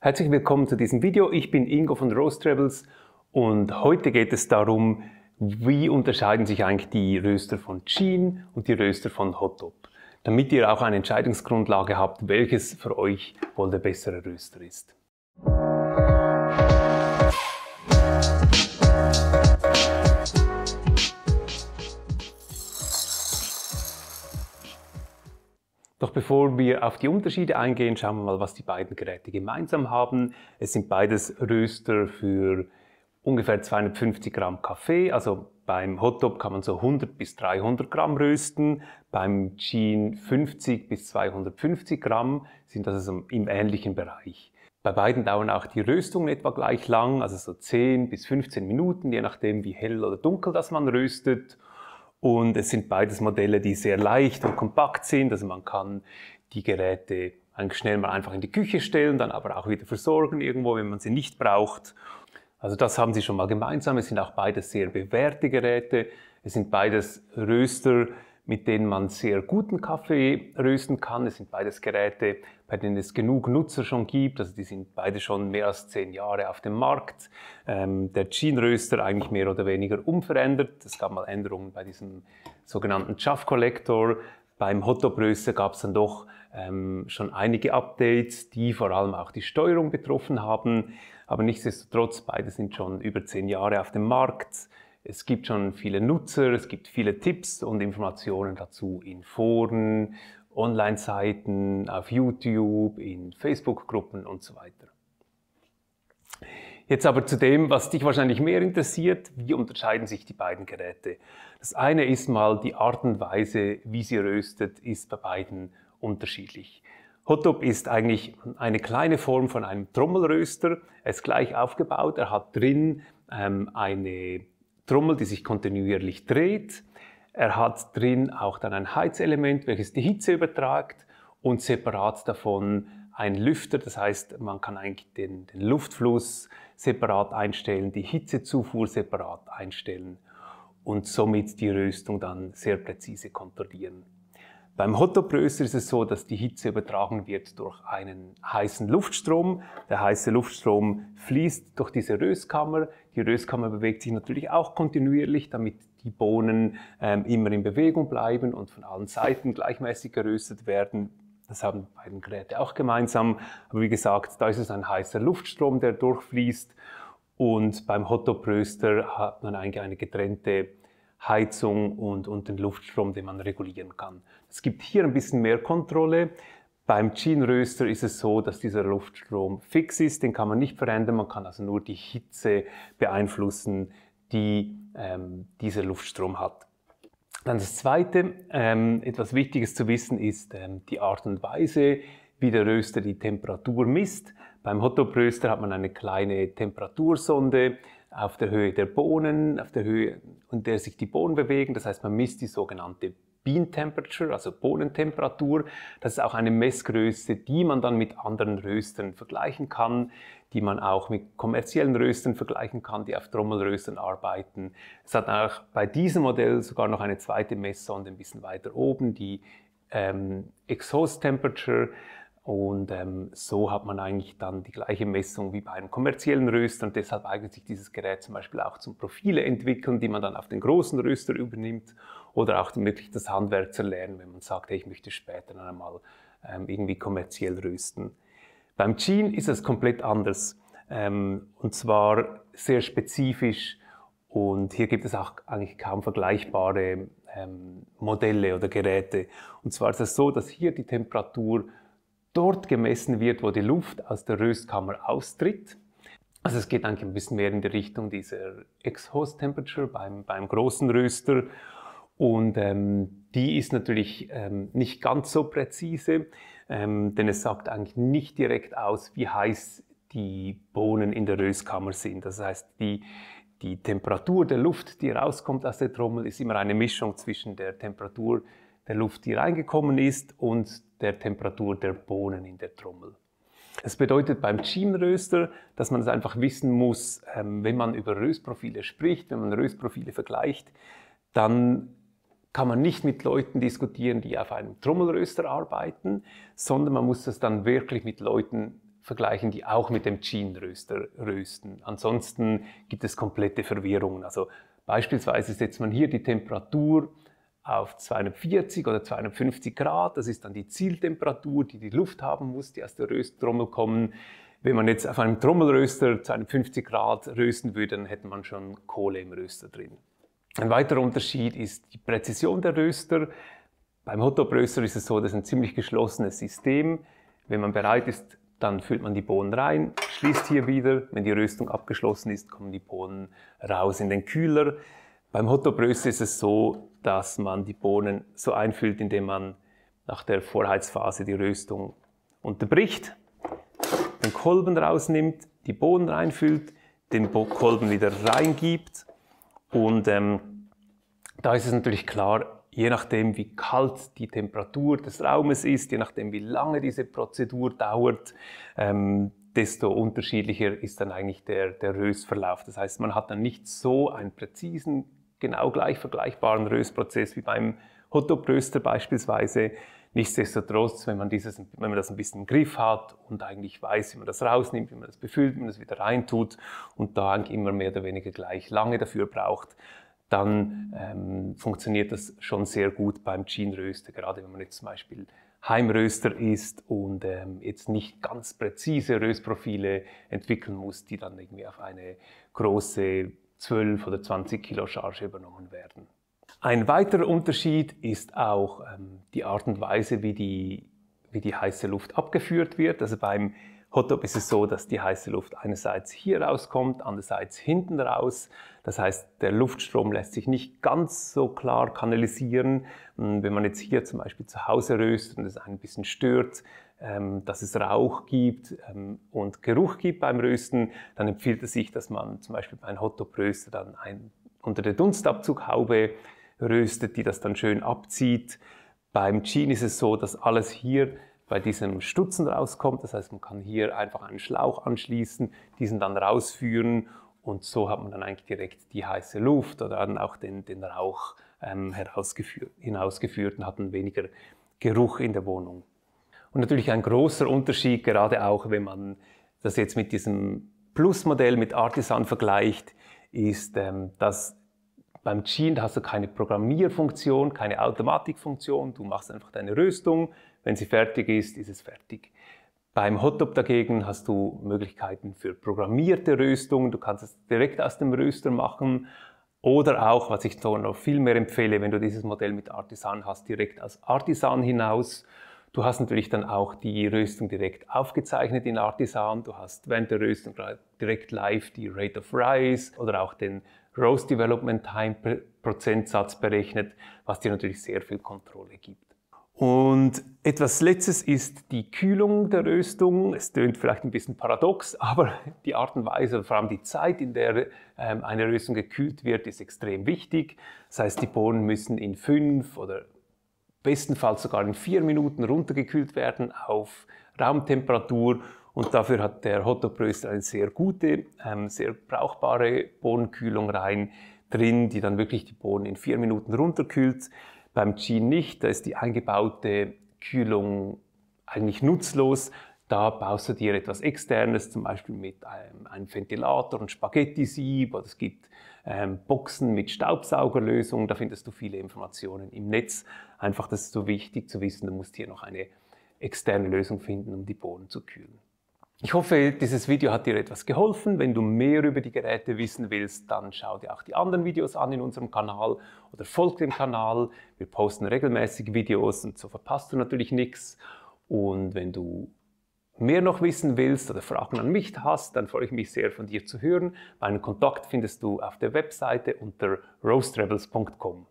Herzlich willkommen zu diesem Video. Ich bin Ingo von Rose Travels und heute geht es darum, wie unterscheiden sich eigentlich die Röster von Jean und die Röster von Hot Top. damit ihr auch eine Entscheidungsgrundlage habt, welches für euch wohl der bessere Röster ist. Bevor wir auf die Unterschiede eingehen, schauen wir mal, was die beiden Geräte gemeinsam haben. Es sind beides Röster für ungefähr 250 Gramm Kaffee. Also beim Hotdog kann man so 100 bis 300 Gramm rösten, beim Gin 50 bis 250 Gramm sind das also im ähnlichen Bereich. Bei beiden dauern auch die Röstungen etwa gleich lang, also so 10 bis 15 Minuten, je nachdem wie hell oder dunkel das man röstet. Und es sind beides Modelle, die sehr leicht und kompakt sind. Also man kann die Geräte eigentlich schnell mal einfach in die Küche stellen, dann aber auch wieder versorgen irgendwo, wenn man sie nicht braucht. Also das haben sie schon mal gemeinsam. Es sind auch beides sehr bewährte Geräte. Es sind beides Röster, mit denen man sehr guten Kaffee rösten kann. Es sind beides Geräte, bei denen es genug Nutzer schon gibt. Also die sind beide schon mehr als zehn Jahre auf dem Markt. Ähm, der jean röster eigentlich mehr oder weniger unverändert. Es gab mal Änderungen bei diesem sogenannten Chaff Collector. Beim Hotdog-Röster gab es dann doch ähm, schon einige Updates, die vor allem auch die Steuerung betroffen haben. Aber nichtsdestotrotz, beide sind schon über zehn Jahre auf dem Markt es gibt schon viele Nutzer, es gibt viele Tipps und Informationen dazu in Foren, Online-Seiten, auf YouTube, in Facebook-Gruppen und so weiter. Jetzt aber zu dem, was dich wahrscheinlich mehr interessiert, wie unterscheiden sich die beiden Geräte? Das eine ist mal die Art und Weise, wie sie röstet, ist bei beiden unterschiedlich. Hotop ist eigentlich eine kleine Form von einem Trommelröster. Er ist gleich aufgebaut, er hat drin ähm, eine Trommel, die sich kontinuierlich dreht. Er hat drin auch dann ein Heizelement, welches die Hitze übertragt und separat davon ein Lüfter. Das heißt, man kann eigentlich den, den Luftfluss separat einstellen, die Hitzezufuhr separat einstellen und somit die Röstung dann sehr präzise kontrollieren. Beim Hotdogbröser ist es so, dass die Hitze übertragen wird durch einen heißen Luftstrom. Der heiße Luftstrom fließt durch diese Röskammer. Die Röskammer bewegt sich natürlich auch kontinuierlich, damit die Bohnen ähm, immer in Bewegung bleiben und von allen Seiten gleichmäßig geröstet werden. Das haben die beiden Geräte auch gemeinsam. Aber wie gesagt, da ist es ein heißer Luftstrom, der durchfließt. Und beim Hotdogbröster hat man eigentlich eine getrennte Heizung und, und den Luftstrom, den man regulieren kann. Es gibt hier ein bisschen mehr Kontrolle. Beim Gin-Röster ist es so, dass dieser Luftstrom fix ist, den kann man nicht verändern, man kann also nur die Hitze beeinflussen, die ähm, dieser Luftstrom hat. Dann das Zweite, ähm, etwas Wichtiges zu wissen, ist ähm, die Art und Weise, wie der Röster die Temperatur misst. Beim Hotdog-Röster hat man eine kleine Temperatursonde, auf der Höhe der Bohnen, auf der Höhe, in der sich die Bohnen bewegen. Das heißt, man misst die sogenannte Bean Temperature, also Bohnentemperatur. Das ist auch eine Messgröße, die man dann mit anderen Röstern vergleichen kann, die man auch mit kommerziellen Röstern vergleichen kann, die auf Trommelröstern arbeiten. Es hat auch bei diesem Modell sogar noch eine zweite Messsonde ein bisschen weiter oben, die ähm, Exhaust Temperature. Und ähm, so hat man eigentlich dann die gleiche Messung wie bei einem kommerziellen Röster. Und deshalb eignet sich dieses Gerät zum Beispiel auch zum Profile entwickeln, die man dann auf den großen Röster übernimmt oder auch wirklich das Handwerk zu lernen, wenn man sagt, hey, ich möchte später noch einmal ähm, irgendwie kommerziell rösten. Beim Jean ist es komplett anders ähm, und zwar sehr spezifisch. Und hier gibt es auch eigentlich kaum vergleichbare ähm, Modelle oder Geräte. Und zwar ist es so, dass hier die Temperatur dort gemessen wird, wo die Luft aus der Röstkammer austritt. Also es geht eigentlich ein bisschen mehr in die Richtung dieser Exhaust Temperature beim, beim großen Röster. Und ähm, die ist natürlich ähm, nicht ganz so präzise, ähm, denn es sagt eigentlich nicht direkt aus, wie heiß die Bohnen in der Röstkammer sind. Das heißt, die, die Temperatur der Luft, die rauskommt aus der Trommel, ist immer eine Mischung zwischen der Temperatur der Luft, die reingekommen ist und der Temperatur der Bohnen in der Trommel. Es bedeutet beim Chim-Röster, dass man es einfach wissen muss, ähm, wenn man über Röstprofile spricht, wenn man Röstprofile vergleicht, dann kann man nicht mit Leuten diskutieren, die auf einem Trommelröster arbeiten, sondern man muss das dann wirklich mit Leuten vergleichen, die auch mit dem Gene-Röster rösten. Ansonsten gibt es komplette Verwirrungen. Also beispielsweise setzt man hier die Temperatur auf 240 oder 250 Grad. Das ist dann die Zieltemperatur, die die Luft haben muss, die aus der Rösttrommel kommen. Wenn man jetzt auf einem Trommelröster 250 Grad rösten würde, dann hätte man schon Kohle im Röster drin. Ein weiterer Unterschied ist die Präzision der Röster. Beim Hotdog-Röster ist es so, das ist ein ziemlich geschlossenes System. Wenn man bereit ist, dann füllt man die Bohnen rein, schließt hier wieder. Wenn die Röstung abgeschlossen ist, kommen die Bohnen raus in den Kühler. Beim Hottobrös ist es so, dass man die Bohnen so einfüllt, indem man nach der Vorheizphase die Röstung unterbricht, den Kolben rausnimmt, die Bohnen reinfüllt, den Kolben wieder reingibt und ähm, da ist es natürlich klar, je nachdem wie kalt die Temperatur des Raumes ist, je nachdem wie lange diese Prozedur dauert, ähm, desto unterschiedlicher ist dann eigentlich der, der Rösverlauf. Das heißt, man hat dann nicht so einen präzisen genau gleich vergleichbaren Röstprozess wie beim Hotdog-Röster beispielsweise. Nichtsdestotrotz, wenn man, dieses, wenn man das ein bisschen im Griff hat und eigentlich weiß, wie man das rausnimmt, wie man das befüllt, wie man das wieder reintut und da eigentlich immer mehr oder weniger gleich lange dafür braucht, dann ähm, funktioniert das schon sehr gut beim jean röster gerade wenn man jetzt zum Beispiel Heimröster ist und ähm, jetzt nicht ganz präzise Röstprofile entwickeln muss, die dann irgendwie auf eine große 12 oder 20 Kilo Charge übernommen werden. Ein weiterer Unterschied ist auch ähm, die Art und Weise, wie die, wie die heiße Luft abgeführt wird. Also beim Hotdog ist es so, dass die heiße Luft einerseits hier rauskommt, andererseits hinten raus. Das heißt, der Luftstrom lässt sich nicht ganz so klar kanalisieren. Hm, wenn man jetzt hier zum Beispiel zu Hause röstet und es ein bisschen stört, ähm, dass es Rauch gibt ähm, und Geruch gibt beim Rösten, dann empfiehlt es sich, dass man zum Beispiel bei einem Hotdog-Röster dann ein, unter der Dunstabzughaube röstet, die das dann schön abzieht. Beim Jean ist es so, dass alles hier bei diesem Stutzen rauskommt. Das heißt, man kann hier einfach einen Schlauch anschließen, diesen dann rausführen und so hat man dann eigentlich direkt die heiße Luft oder dann auch den, den Rauch ähm, hinausgeführt und hat dann weniger Geruch in der Wohnung. Und natürlich ein großer Unterschied, gerade auch wenn man das jetzt mit diesem Plus-Modell mit Artisan vergleicht, ist, ähm, dass beim Gene hast du keine Programmierfunktion, keine Automatikfunktion. Du machst einfach deine Rüstung. Wenn sie fertig ist, ist es fertig. Beim Hotdog dagegen hast du Möglichkeiten für programmierte Röstung. Du kannst es direkt aus dem Röster machen. Oder auch, was ich noch viel mehr empfehle, wenn du dieses Modell mit Artisan hast, direkt aus Artisan hinaus. Du hast natürlich dann auch die Röstung direkt aufgezeichnet in Artisan. Du hast während der Röstung direkt live die Rate of Rise oder auch den Roast Development Time Prozentsatz berechnet, was dir natürlich sehr viel Kontrolle gibt. Und etwas Letztes ist die Kühlung der Röstung. Es tönt vielleicht ein bisschen paradox, aber die Art und Weise, vor allem die Zeit, in der ähm, eine Röstung gekühlt wird, ist extrem wichtig. Das heißt, die Bohnen müssen in fünf oder bestenfalls sogar in vier Minuten runtergekühlt werden auf Raumtemperatur. Und dafür hat der Hotdog-Röster eine sehr gute, ähm, sehr brauchbare Bohnenkühlung rein drin, die dann wirklich die Bohnen in vier Minuten runterkühlt. Beim Gin nicht, da ist die eingebaute Kühlung eigentlich nutzlos. Da baust du dir etwas Externes, zum Beispiel mit einem, einem Ventilator und Spaghetti-Sieb oder es gibt ähm, Boxen mit Staubsaugerlösung. Da findest du viele Informationen im Netz. Einfach, das ist so wichtig zu wissen, du musst hier noch eine externe Lösung finden, um die Bohnen zu kühlen. Ich hoffe, dieses Video hat dir etwas geholfen. Wenn du mehr über die Geräte wissen willst, dann schau dir auch die anderen Videos an in unserem Kanal oder folg dem Kanal. Wir posten regelmäßig Videos und so verpasst du natürlich nichts. Und wenn du mehr noch wissen willst oder Fragen an mich hast, dann freue ich mich sehr von dir zu hören. Meinen Kontakt findest du auf der Webseite unter roastrebels.com.